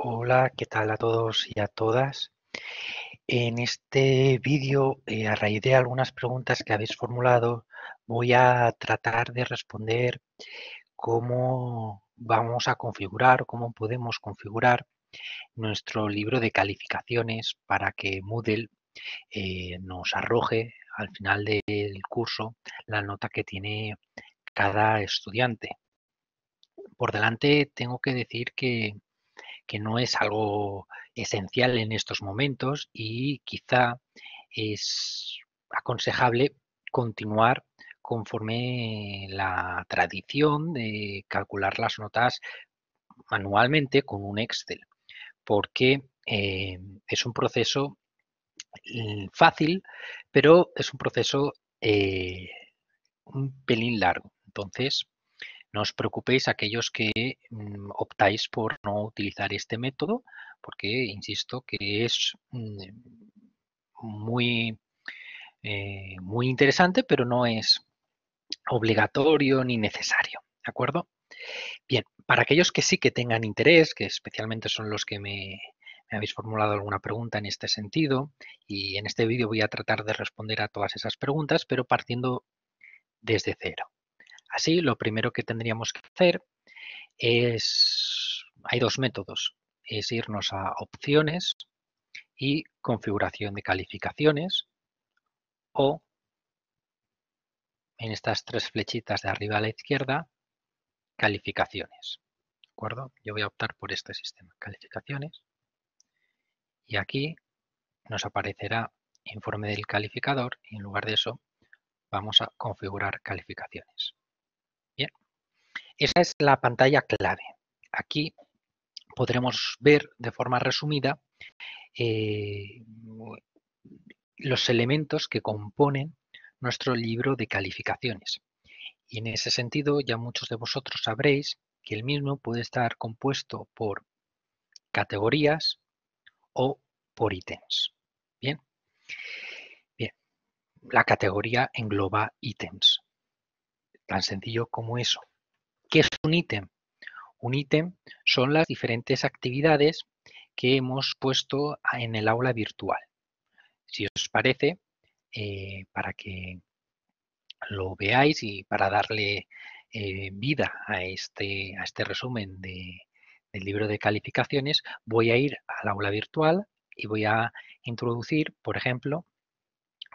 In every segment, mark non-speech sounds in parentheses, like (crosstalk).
Hola, ¿qué tal a todos y a todas? En este vídeo, eh, a raíz de algunas preguntas que habéis formulado, voy a tratar de responder cómo vamos a configurar, cómo podemos configurar nuestro libro de calificaciones para que Moodle eh, nos arroje al final del curso la nota que tiene cada estudiante. Por delante tengo que decir que que no es algo esencial en estos momentos y quizá es aconsejable continuar conforme la tradición de calcular las notas manualmente con un Excel, porque eh, es un proceso eh, fácil, pero es un proceso eh, un pelín largo. Entonces, no os preocupéis aquellos que mm, optáis por no utilizar este método, porque insisto que es mm, muy, eh, muy interesante, pero no es obligatorio ni necesario. ¿De acuerdo? Bien, para aquellos que sí que tengan interés, que especialmente son los que me habéis formulado alguna pregunta en este sentido y en este vídeo voy a tratar de responder a todas esas preguntas, pero partiendo desde cero. Así, lo primero que tendríamos que hacer es, hay dos métodos, es irnos a opciones y configuración de calificaciones o en estas tres flechitas de arriba a la izquierda, calificaciones. acuerdo? Yo voy a optar por este sistema, calificaciones. Y aquí nos aparecerá informe del calificador y en lugar de eso vamos a configurar calificaciones. Esa es la pantalla clave. Aquí podremos ver de forma resumida eh, los elementos que componen nuestro libro de calificaciones. Y en ese sentido, ya muchos de vosotros sabréis que el mismo puede estar compuesto por categorías o por ítems. Bien. Bien. La categoría engloba ítems. Tan sencillo como eso. ¿Qué es un ítem? Un ítem son las diferentes actividades que hemos puesto en el aula virtual. Si os parece, eh, para que lo veáis y para darle eh, vida a este, a este resumen del libro de calificaciones, voy a ir al aula virtual y voy a introducir, por ejemplo,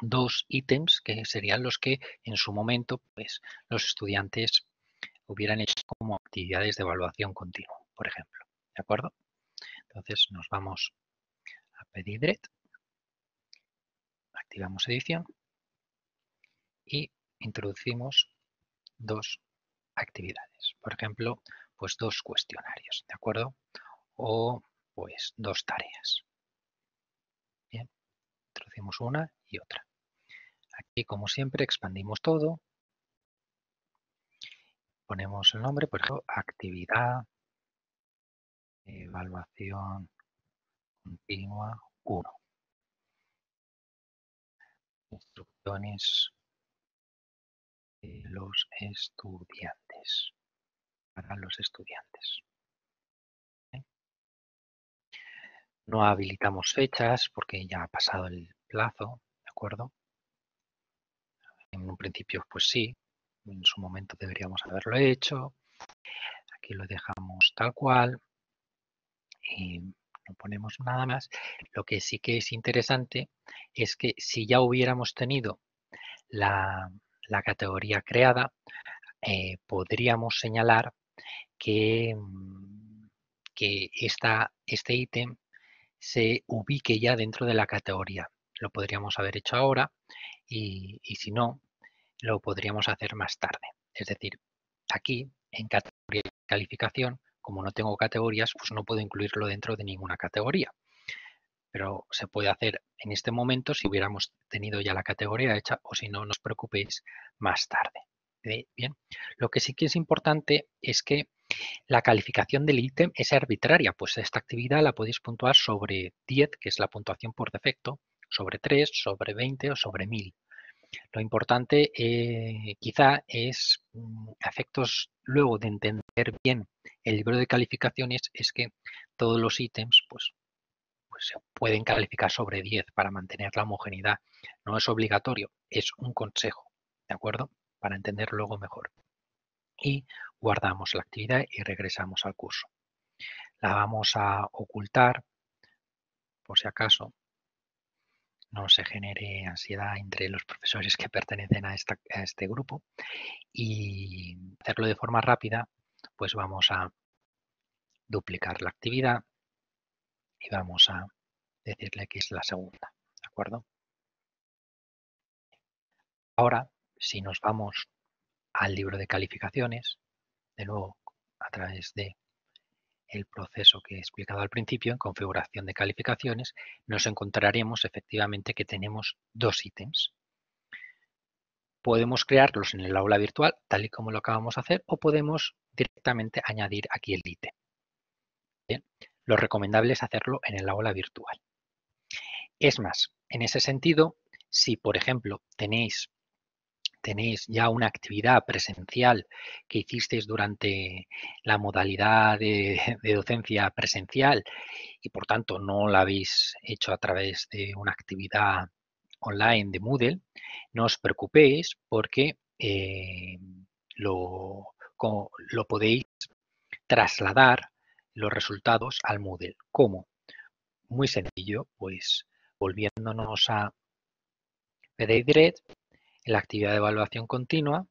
dos ítems que serían los que en su momento pues, los estudiantes hubieran hecho como actividades de evaluación continua, por ejemplo. ¿De acuerdo? Entonces nos vamos a Pedidret, activamos edición y introducimos dos actividades. Por ejemplo, pues dos cuestionarios, ¿de acuerdo? O pues dos tareas. Bien, introducimos una y otra. Aquí, como siempre, expandimos todo, ponemos el nombre, por ejemplo, actividad, evaluación continua 1. Instrucciones de los estudiantes, para los estudiantes. ¿Eh? No habilitamos fechas porque ya ha pasado el plazo, ¿de acuerdo? En un principio, pues sí, en su momento deberíamos haberlo hecho. Aquí lo dejamos tal cual y eh, no ponemos nada más. Lo que sí que es interesante es que si ya hubiéramos tenido la, categoría creada, eh, podríamos señalar que, mm, que este ítem se ubique ya dentro de la categoría. Lo podríamos haber hecho ahora y si no, lo podríamos hacer más tarde. Es decir, aquí en categoría y calificación, como no tengo categorías, pues no puedo incluirlo dentro de ninguna categoría. Pero se puede hacer en este momento si hubiéramos tenido ya la categoría hecha o si no, no os preocupéis más tarde. Eh, bien, lo que sí que es importante es que la calificación del ítem es arbitraria, pues esta actividad la podéis puntuar sobre 10, que es la puntuación por defecto, sobre 3, sobre 20 o sobre 1000. Lo importante eh, quizá es, efectos mm, luego de entender bien el libro de calificaciones, es que todos los ítems pues, pues se pueden calificar sobre 10 para mantener la homogeneidad. No es obligatorio, es un consejo, ¿de acuerdo? Para entender luego mejor. Y guardamos la actividad y regresamos al curso. La vamos a ocultar, por si acaso, no se genere ansiedad entre los profesores que pertenecen a, este grupo y hacerlo de forma rápida, pues vamos a duplicar la actividad y vamos a decirle que es la segunda, ¿de acuerdo? Ahora, si nos vamos al libro de calificaciones, de nuevo a través de el proceso que he explicado al principio en configuración de calificaciones, nos encontraremos efectivamente que tenemos dos ítems. Podemos crearlos en el aula virtual, tal y como lo acabamos de hacer, o podemos directamente añadir aquí el ítem. lo recomendable es hacerlo en el aula virtual. Es más, en ese sentido, si por ejemplo tenéis tenéis ya una actividad presencial que hicisteis durante la modalidad (laughs) de, docencia presencial y por tanto no la habéis hecho a través de una actividad online de Moodle, no os preocupéis porque eh, lo, podéis trasladar los resultados al Moodle. ¿Cómo? Muy sencillo, pues volviéndonos a PDDRED, en la actividad de evaluación continua,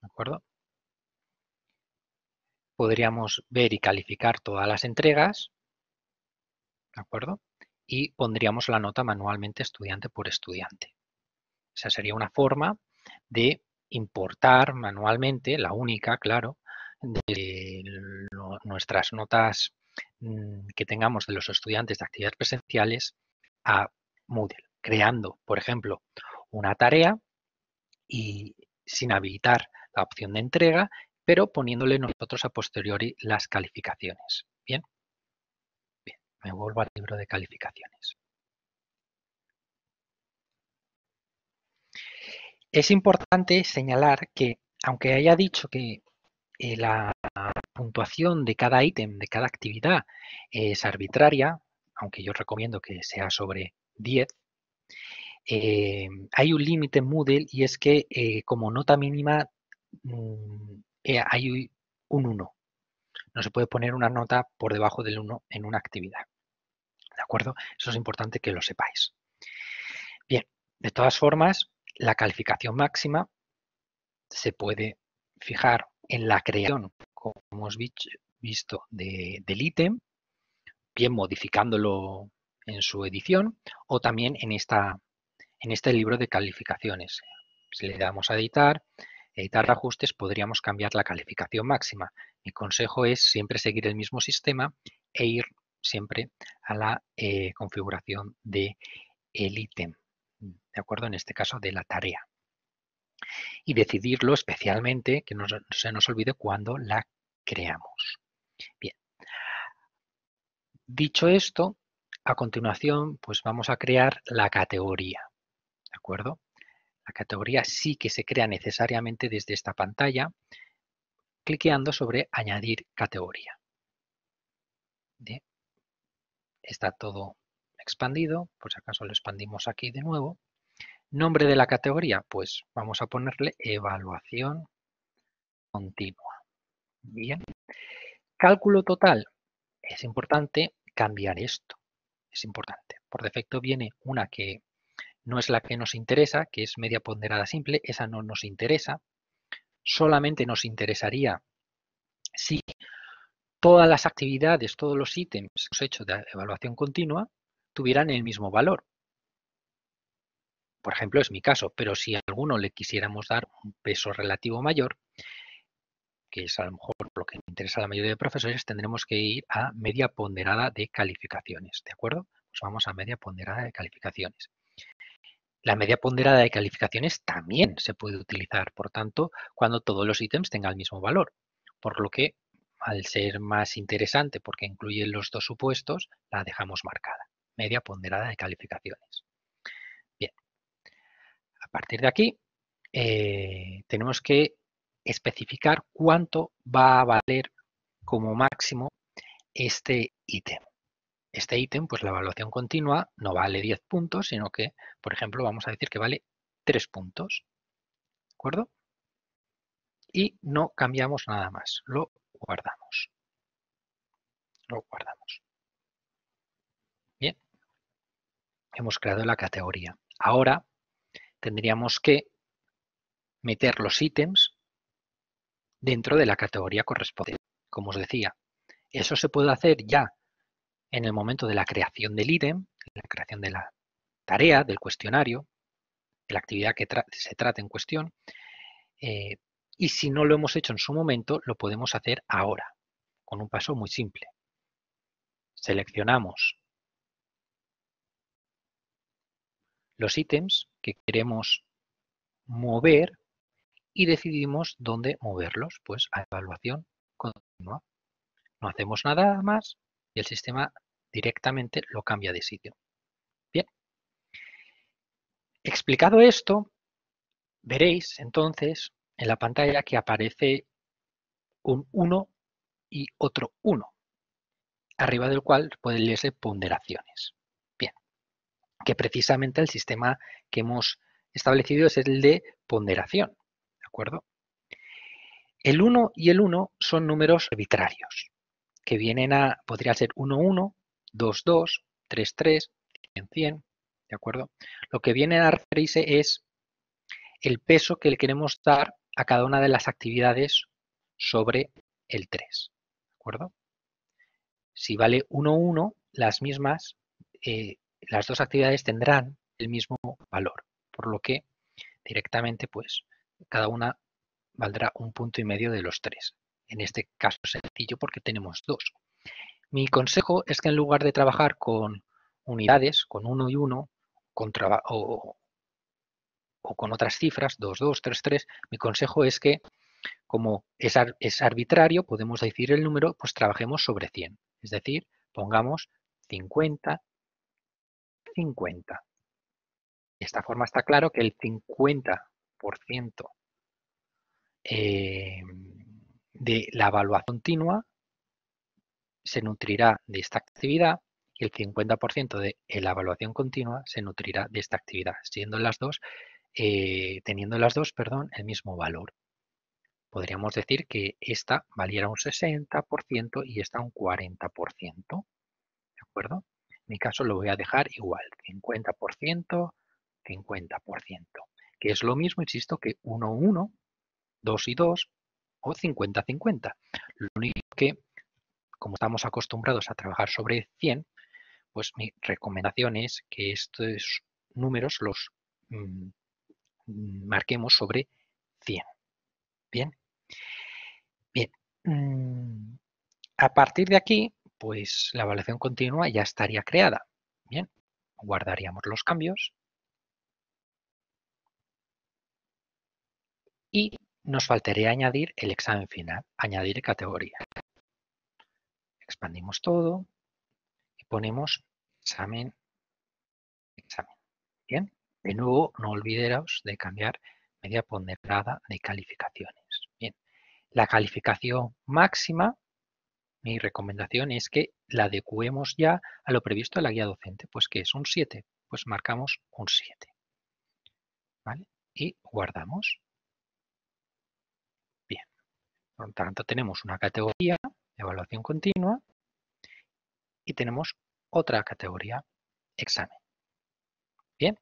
¿de acuerdo? Podríamos ver y calificar todas las entregas, ¿de acuerdo? Y pondríamos la nota manualmente estudiante por estudiante. O Esa sería una forma de importar manualmente, la única, claro, de nuestras notas mm, que tengamos de los estudiantes de actividades presenciales a Moodle, creando, por ejemplo, una tarea y sin habilitar la opción de entrega, pero poniéndole nosotros a posteriori las calificaciones. Bien. me vuelvo al libro de calificaciones. Es importante señalar que, aunque haya dicho que eh, la puntuación de cada ítem, de cada actividad, es arbitraria, aunque yo recomiendo que sea sobre 10, eh, hay un límite en Moodle y es que eh, como nota mínima mm, eh, hay un 1. No se puede poner una nota por debajo del 1 en una actividad. ¿De acuerdo? Eso es importante que lo sepáis. Bien, de todas formas, la calificación máxima se puede fijar en la creación, como hemos visto, de, del ítem, bien modificándolo en su edición o también en esta en este libro de calificaciones. Si le damos a editar, editar ajustes, podríamos cambiar la calificación máxima. Mi consejo es siempre seguir el mismo sistema e ir siempre a la eh, configuración del el ítem, ¿de acuerdo? En este caso de la tarea. Y decidirlo especialmente, que no se nos olvide cuando la creamos. Bien. Dicho esto, a continuación, pues vamos a crear la categoría acuerdo? La categoría sí que se crea necesariamente desde esta pantalla, cliqueando sobre añadir categoría. Está todo expandido, por si acaso lo expandimos aquí de nuevo. Nombre de la categoría, pues vamos a ponerle evaluación continua. Bien. Cálculo total. Es importante cambiar esto. Es importante. Por defecto viene una que no es la que nos interesa, que es media ponderada simple, esa no nos interesa. Solamente nos interesaría si todas las actividades, todos los ítems hechos de evaluación continua tuvieran el mismo valor. Por ejemplo, es mi caso, pero si a alguno le quisiéramos dar un peso relativo mayor, que es a lo mejor lo que interesa a la mayoría de profesores, tendremos que ir a media ponderada de calificaciones, ¿de acuerdo? Pues vamos a media ponderada de calificaciones. La media ponderada de calificaciones también se puede utilizar, por tanto, cuando todos los ítems tengan el mismo valor, por lo que, al ser más interesante porque incluye los dos supuestos, la dejamos marcada, media ponderada de calificaciones. Bien, a partir de aquí eh, tenemos que especificar cuánto va a valer como máximo este ítem este ítem, pues la evaluación continua no vale 10 puntos, sino que, por ejemplo, vamos a decir que vale 3 puntos. ¿De acuerdo? Y no cambiamos nada más, lo guardamos. Lo guardamos. Bien. Hemos creado la categoría. Ahora tendríamos que meter los ítems dentro de la categoría correspondiente. Como os decía, eso se puede hacer ya en el momento de la creación del ítem, la creación de la tarea, del cuestionario, de la actividad que se trata en cuestión. Eh, y si no lo hemos hecho en su momento, lo podemos hacer ahora, con un paso muy simple. Seleccionamos los ítems que queremos mover y decidimos dónde moverlos, pues a evaluación continua. No hacemos nada más y el sistema directamente lo cambia de sitio. Bien. Explicado esto, veréis entonces en la pantalla que aparece un 1 y otro 1, arriba del cual pueden leerse ponderaciones. Bien, que precisamente el sistema que hemos establecido es el de ponderación, ¿de acuerdo? El 1 y el 1 son números arbitrarios que vienen a, podría ser 1-1, 2-2, 3-3, 100-100, ¿de acuerdo? Lo que viene a referirse es el peso que le queremos dar a cada una de las actividades sobre el 3, ¿de acuerdo? Si vale 1-1, las mismas, eh, las dos actividades tendrán el mismo valor, por lo que directamente, pues, cada una valdrá un punto y medio de los tres. En este caso sencillo porque tenemos dos. Mi consejo es que en lugar de trabajar con unidades, con 1 y 1, o, o, con otras cifras, 2, 2, 3, 3, mi consejo es que, como es, es arbitrario, podemos decir el número, pues trabajemos sobre 100. Es decir, pongamos 50, 50. De esta forma está claro que el 50% de la evaluación continua se nutrirá de esta actividad y el 50% de la evaluación continua se nutrirá de esta actividad, siendo las dos, eh, teniendo las dos perdón, el mismo valor. Podríamos decir que esta valiera un 60% y esta un 40%. ¿De acuerdo? En mi caso lo voy a dejar igual, 50%, 50%, que es lo mismo, insisto, que 1, 1, 2 y 2, o 50-50. Lo único que, como estamos acostumbrados a trabajar sobre 100, pues mi recomendación es que estos números los mm, marquemos sobre 100. Bien. Bien. Mm, a partir de aquí, pues la evaluación continua ya estaría creada. Bien. Guardaríamos los cambios. Y nos faltaría añadir el examen final, añadir categoría. Expandimos todo y ponemos examen, examen. Bien, de nuevo, no olvidaros de cambiar media ponderada de calificaciones. Bien, la calificación máxima mi recomendación es que la adecuemos ya a lo previsto en la guía docente, pues que es un 7, pues marcamos un 7. ¿Vale? Y guardamos. Por lo tanto, tenemos una categoría, evaluación continua, y tenemos otra categoría, examen. Bien.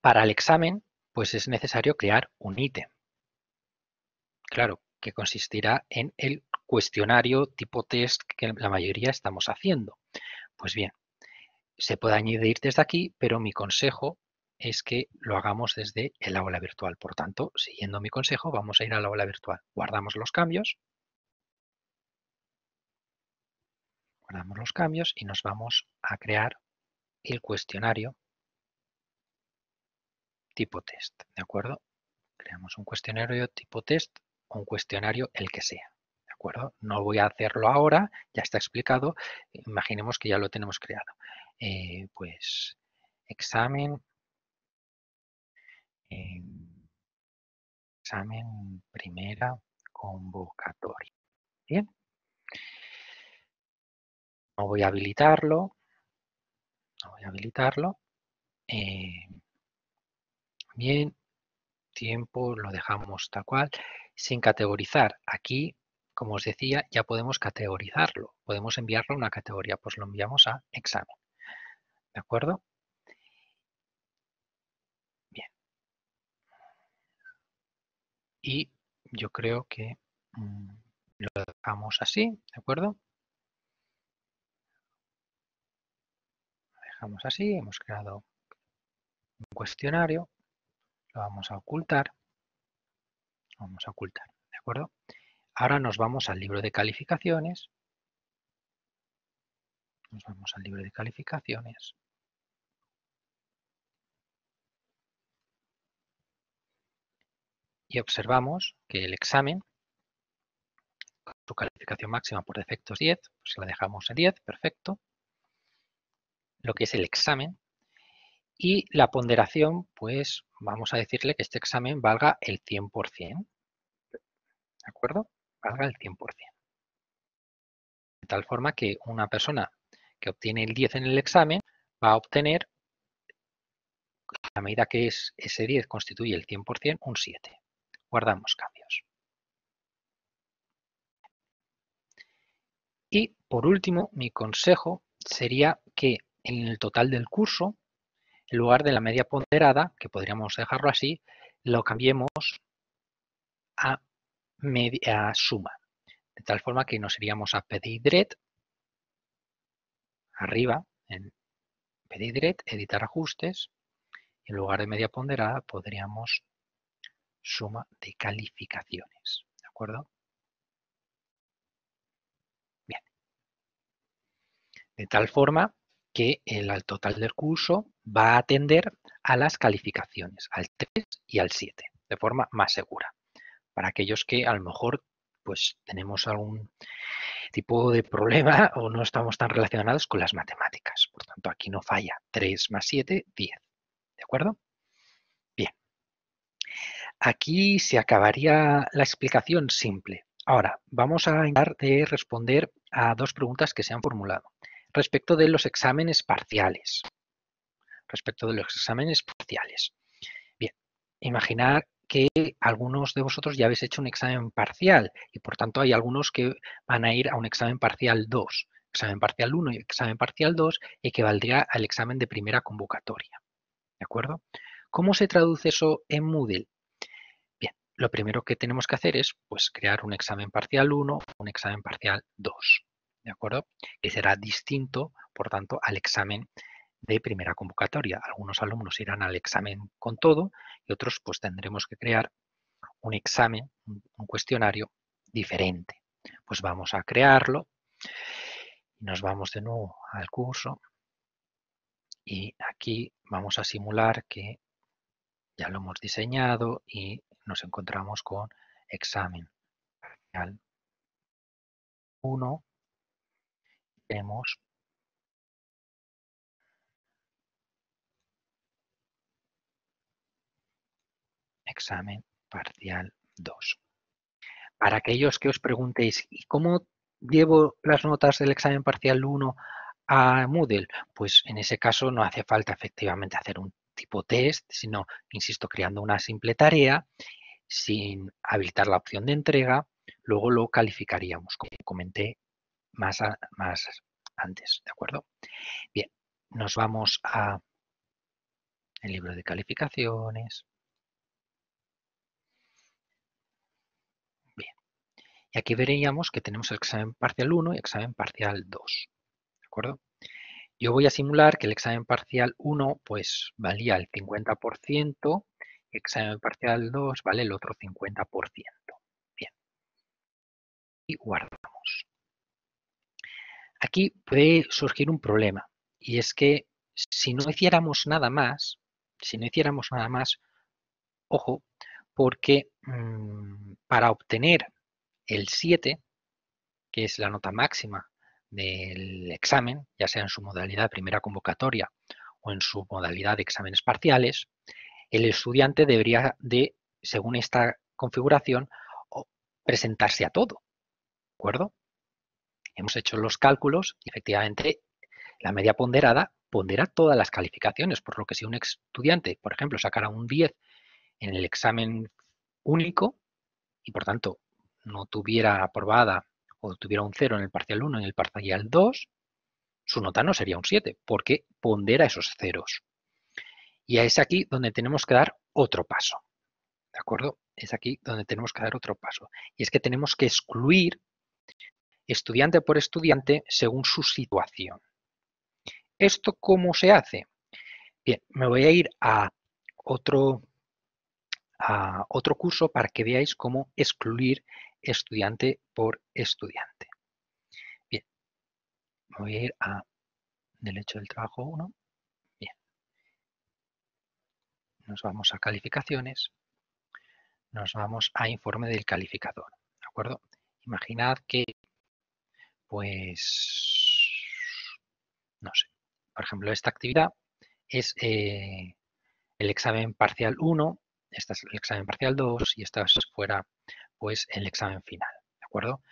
Para el examen, pues es necesario crear un ítem. Claro, que consistirá en el cuestionario tipo test que la mayoría estamos haciendo. Pues bien, se puede añadir desde aquí, pero mi consejo es que lo hagamos desde el aula virtual. Por tanto, siguiendo mi consejo, vamos a ir al aula virtual. Guardamos los cambios. Guardamos los cambios y nos vamos a crear el cuestionario tipo test, ¿de acuerdo? Creamos un cuestionario tipo test o un cuestionario el que sea, ¿de acuerdo? No voy a hacerlo ahora, ya está explicado, imaginemos que ya lo tenemos creado. Eh, pues examen examen primera convocatoria. Bien. No voy a habilitarlo. No voy a habilitarlo. Eh, bien. Tiempo lo dejamos tal cual. Sin categorizar. Aquí, como os decía, ya podemos categorizarlo. Podemos enviarlo a una categoría. Pues lo enviamos a examen. ¿De acuerdo? y yo creo que mm, lo dejamos así, ¿de acuerdo? Lo dejamos así, hemos creado un cuestionario, lo vamos a ocultar, lo vamos a ocultar, ¿de acuerdo? Ahora nos vamos al libro de calificaciones, nos vamos al libro de calificaciones y observamos que el examen, su calificación máxima por defecto es 10, pues la dejamos en 10, perfecto. Lo que es el examen. Y la ponderación, pues vamos a decirle que este examen valga el 100%. ¿De acuerdo? Valga el 100%. De tal forma que una persona que obtiene el 10 en el examen va a obtener a medida que es ese 10 constituye el 100%, un 7 guardamos cambios. Y por último, mi consejo sería que en el total del curso, en lugar de la media ponderada, que podríamos dejarlo así, lo cambiemos a, media, suma. De tal forma que nos iríamos a pedidret, arriba, en pedidret, editar ajustes, en lugar de media ponderada podríamos suma de calificaciones. ¿De acuerdo? Bien. De tal forma que el, total del curso va a atender a las calificaciones, al 3 y al 7, de forma más segura. Para aquellos que a lo mejor pues tenemos algún tipo de problema (laughs) o no estamos tan relacionados con las matemáticas. Por tanto, aquí no falla. 3 más 7, 10. ¿De acuerdo? Aquí se acabaría la explicación simple. Ahora, vamos a intentar responder a dos preguntas que se han formulado respecto de los exámenes parciales. Respecto de los exámenes parciales. Bien, imaginar que algunos de vosotros ya habéis hecho un examen parcial y por tanto hay algunos que van a ir a un examen parcial 2, examen parcial 1 y examen parcial 2 equivaldría al examen de primera convocatoria. ¿De acuerdo? ¿Cómo se traduce eso en Moodle? lo primero que tenemos que hacer es pues, crear un examen parcial 1, un examen parcial 2, ¿de acuerdo? Que será distinto, por tanto, al examen de primera convocatoria. Algunos alumnos irán al examen con todo y otros pues tendremos que crear un examen, un cuestionario diferente. Pues vamos a crearlo y nos vamos de nuevo al curso y aquí vamos a simular que ya lo hemos diseñado y nos encontramos con examen. parcial 1 tenemos examen parcial 2. Para aquellos que os preguntéis, ¿y cómo llevo las notas del examen parcial 1 a Moodle? Pues en ese caso no hace falta efectivamente hacer un tipo test, sino, insisto, creando una simple tarea sin habilitar la opción de entrega, luego lo calificaríamos, como comenté más, antes, ¿de acuerdo? Bien, nos vamos a el libro de calificaciones. Bien, y aquí veríamos que tenemos el examen parcial 1 y examen parcial 2, ¿de acuerdo? Yo voy a simular que el examen parcial 1 pues valía el 50% examen parcial 2 vale el otro 50%. Bien. Y guardamos. Aquí puede surgir un problema y es que si no hiciéramos nada más, si no hiciéramos nada más, ojo, porque mm, para obtener el 7, que es la nota máxima del examen, ya sea en su modalidad primera convocatoria o en su modalidad de exámenes parciales, el estudiante debería de, según esta configuración, presentarse a todo. ¿De acuerdo? Hemos hecho los cálculos y efectivamente la media ponderada pondera todas las calificaciones, por lo que si un estudiante, por ejemplo, sacara un 10 en el examen único y por tanto no tuviera aprobada o tuviera un 0 en el parcial 1 en el parcial 2, su nota no sería un 7 porque pondera esos ceros. Y es aquí donde tenemos que dar otro paso. ¿De acuerdo? Es aquí donde tenemos que dar otro paso. Y es que tenemos que excluir estudiante por estudiante según su situación. ¿Esto cómo se hace? Bien, me voy a ir a otro, a otro curso para que veáis cómo excluir estudiante por estudiante. Bien, me voy a ir a del hecho del trabajo 1. nos vamos a calificaciones, nos vamos a informe del calificador, ¿de acuerdo? Imaginad que, pues, no sé, por ejemplo, esta actividad es eh, el examen parcial 1, este es el examen parcial 2 y esta fuera, pues, el examen final, ¿de acuerdo?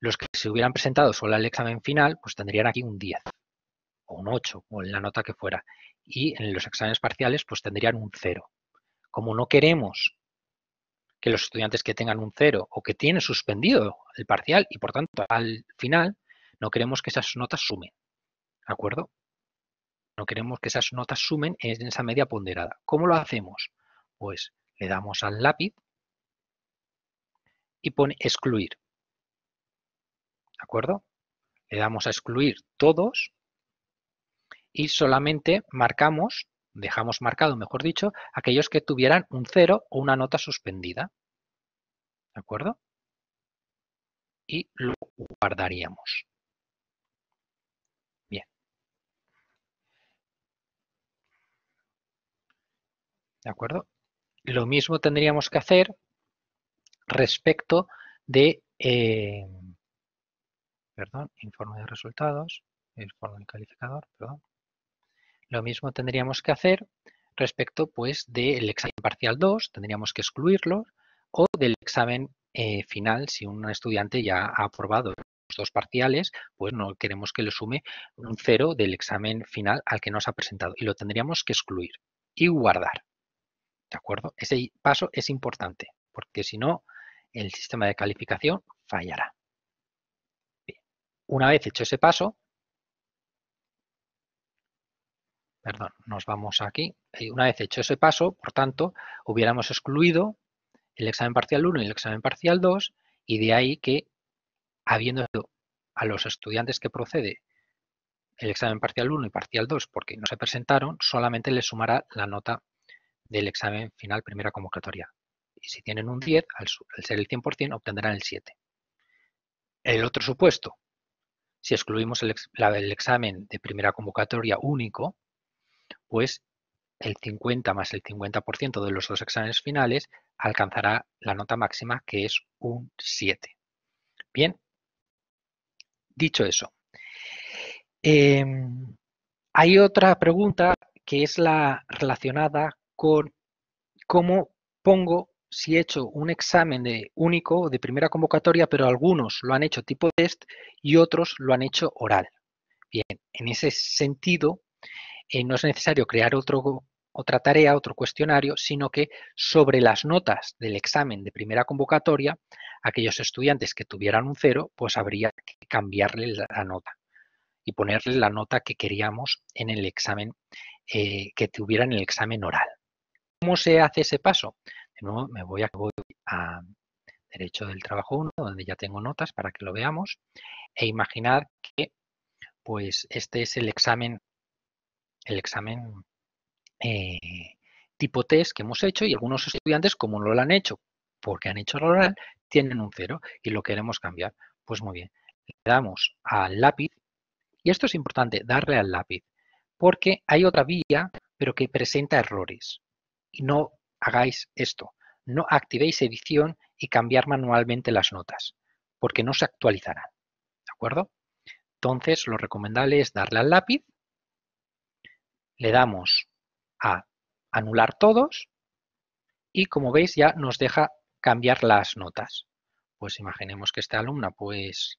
Los que se hubieran presentado solo al examen final, pues tendrían aquí un 10, o un 8, o en la nota que fuera. Y en los exámenes parciales pues tendrían un 0. Como no queremos que los estudiantes que tengan un 0 o que tienen suspendido el parcial y por tanto al final no queremos que esas notas sumen. ¿De acuerdo? No queremos que esas notas sumen en esa media ponderada. ¿Cómo lo hacemos? Pues le damos al lápiz y pone excluir. ¿De acuerdo? Le damos a excluir todos y solamente marcamos, dejamos marcado, mejor dicho, aquellos que tuvieran un cero o una nota suspendida. ¿De acuerdo? Y lo guardaríamos. Bien. ¿De acuerdo? Lo mismo tendríamos que hacer respecto de... Eh, perdón, informe de resultados, informe del calificador, perdón. Lo mismo tendríamos que hacer respecto pues del examen parcial 2, tendríamos que excluirlo, o del examen eh, final, si un estudiante ya ha aprobado los dos parciales, pues no queremos que le sume un cero del examen final al que nos ha presentado y lo tendríamos que excluir y guardar. ¿De acuerdo? Ese paso es importante porque si no, el sistema de calificación fallará. Una vez hecho ese paso, perdón, nos vamos aquí. Y eh, una vez hecho ese paso, por tanto, hubiéramos excluido el examen parcial 1 y el examen parcial 2 y de ahí que, habiendo a los estudiantes que procede el examen parcial 1 y parcial 2 porque no se presentaron, solamente les sumará la nota del examen final primera convocatoria. Y si tienen un 10, al, ser el 100%, obtendrán el 7. El otro supuesto, si excluimos el examen de primera convocatoria único, pues el 50 más el 50% de los dos exámenes finales alcanzará la nota máxima que es un 7. Bien, dicho eso, em, hay otra pregunta que es la relacionada con cómo pongo si he hecho un examen de único de primera convocatoria, pero algunos lo han hecho tipo test y otros lo han hecho oral. Bien, en ese sentido, eh, no es necesario crear otro, otra tarea, otro cuestionario, sino que sobre las notas del examen de primera convocatoria, aquellos estudiantes que tuvieran un cero, pues habría que cambiarle la nota y ponerle la nota que queríamos en el examen, eh, que tuvieran en el examen oral. ¿Cómo se hace ese paso? De nuevo me voy a, a Derecho del Trabajo 1, donde ya tengo notas para que lo veamos, e imaginar que pues este es el examen el examen eh, tipo test que hemos hecho y algunos estudiantes, como no lo han hecho porque han hecho el oral, tienen un cero y lo queremos cambiar. Pues muy bien, le damos al lápiz y esto es importante, darle al lápiz, porque hay otra vía, pero que presenta errores. Y no hagáis esto, no activéis edición y cambiar manualmente las notas, porque no se actualizarán. ¿De acuerdo? Entonces, lo recomendable es darle al lápiz le damos a anular todos y como veis ya nos deja cambiar las notas. Pues imaginemos que esta alumna, pues,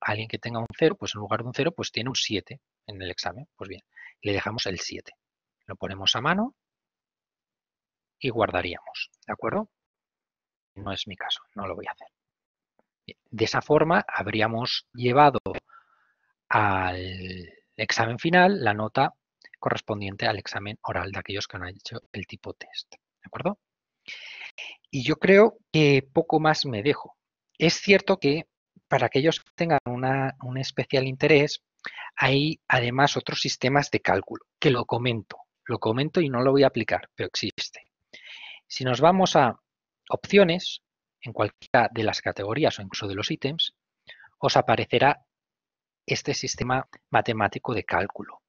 alguien que tenga un 0, pues en lugar de un 0, pues tiene un 7 en el examen. Pues bien, le dejamos el 7. Lo ponemos a mano y guardaríamos, ¿de acuerdo? No es mi caso, no lo voy a hacer. de esa forma habríamos llevado al examen final la nota correspondiente al examen oral de aquellos que han hecho el tipo test. ¿De acuerdo? Y yo creo que poco más me dejo. Es cierto que para aquellos que tengan un especial interés, hay además otros sistemas de cálculo, que lo comento, lo comento y no lo voy a aplicar, pero existe. Si nos vamos a opciones, en cualquiera de las categorías o incluso de los ítems, os aparecerá este sistema matemático de cálculo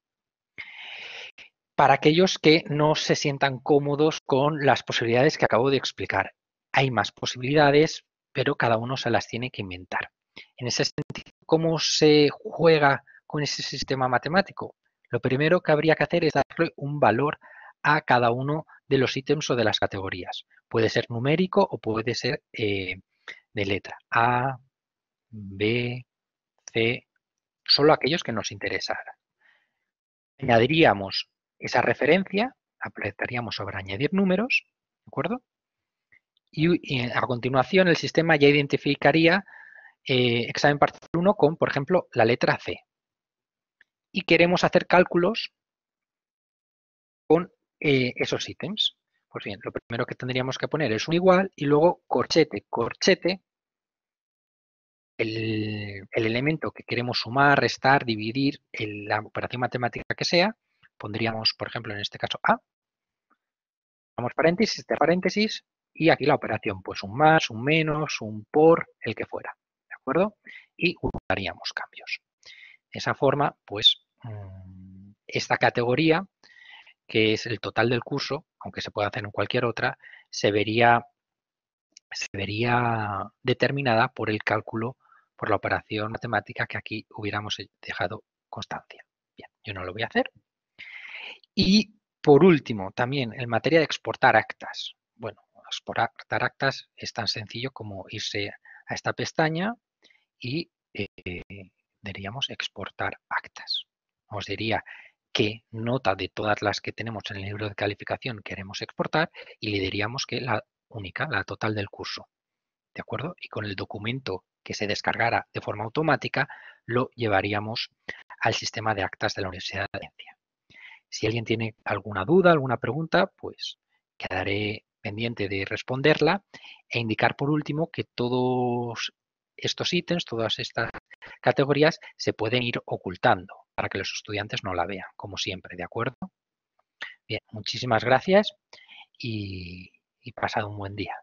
para aquellos que no se sientan cómodos con las posibilidades que acabo de explicar. Hay más posibilidades, pero cada uno se las tiene que inventar. En ese sentido, ¿cómo se juega con ese sistema matemático? Lo primero que habría que hacer es darle un valor a cada uno de los ítems o de las categorías. Puede ser numérico o puede ser eh, de letra. A, B, C, solo aquellos que nos interesan. Añadiríamos esa referencia apretaríamos sobre añadir números, ¿de acuerdo? Y, a continuación el sistema ya identificaría eh, examen parcial 1 con, por ejemplo, la letra C. Y queremos hacer cálculos con eh, esos ítems. Pues bien, lo primero que tendríamos que poner es un igual y luego corchete, corchete, el, elemento que queremos sumar, restar, dividir, la operación matemática que sea, pondríamos, por ejemplo, en este caso A. damos paréntesis, este paréntesis, y aquí la operación, pues un más, un menos, un por, el que fuera, ¿de acuerdo? Y usaríamos cambios. De esa forma, pues, mm, esta categoría, que es el total del curso, aunque se pueda hacer en cualquier otra, se vería, se vería determinada por el cálculo, por la operación matemática que aquí hubiéramos eh, dejado constancia. Bien, yo no lo voy a hacer, y por último, también en materia de exportar actas. Bueno, exportar actas es tan sencillo como irse a esta pestaña y eh, diríamos exportar actas. Os diría qué nota de todas las que tenemos en el libro de calificación queremos exportar y le diríamos que la única, la total del curso. ¿De acuerdo? Y con el documento que se descargara de forma automática, lo llevaríamos al sistema de actas de la Universidad de Valencia. Si alguien tiene alguna duda, alguna pregunta, pues quedaré pendiente de responderla e indicar por último que todos estos ítems, todas estas categorías se pueden ir ocultando para que los estudiantes no la vean, como siempre, ¿de acuerdo? Bien, muchísimas gracias y, y un buen día.